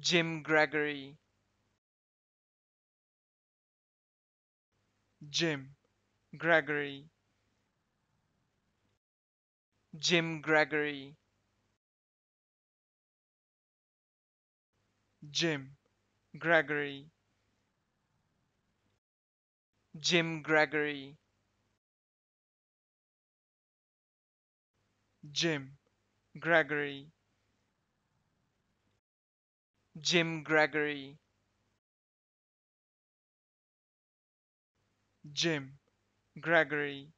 Jim Gregory Jim Gregory Jim Gregory Jim Gregory Jim Gregory Jim Gregory Jim Gregory Jim Gregory